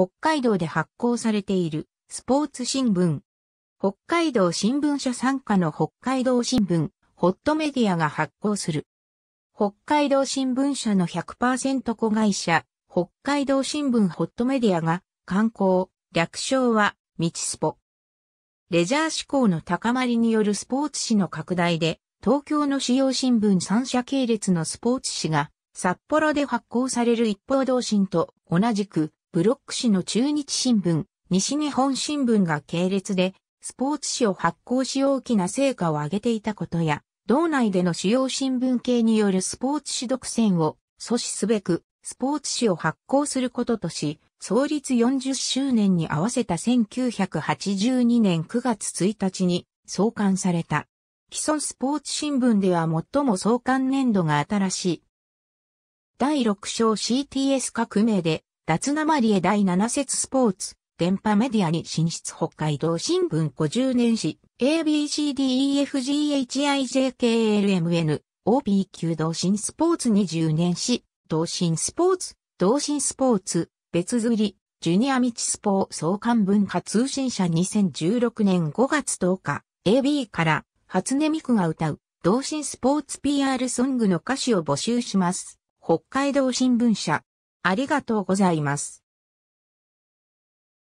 北海道で発行されているスポーツ新聞。北海道新聞社傘下の北海道新聞、ホットメディアが発行する。北海道新聞社の100%子会社、北海道新聞ホットメディアが、観光、略称は、道スポ。レジャー志向の高まりによるスポーツ紙の拡大で、東京の主要新聞3社系列のスポーツ紙が、札幌で発行される一方同心と同じく、ブロック紙の中日新聞、西日本新聞が系列で、スポーツ紙を発行し大きな成果を上げていたことや、道内での主要新聞系によるスポーツ紙独占を阻止すべく、スポーツ紙を発行することとし、創立40周年に合わせた1982年9月1日に創刊された。既存スポーツ新聞では最も創刊年度が新しい。第6章 CTS 革命で脱なまりへ第7節スポーツ、電波メディアに進出北海道新聞50年史 ABCDEFGHIJKLMN OP 級同心スポーツ20年史同心スポーツ同心スポーツ別釣りジュニア道スポー総監文化通信社2016年5月10日 AB から初音ミクが歌う同心スポーツ PR ソングの歌詞を募集します北海道新聞社ありがとうございます。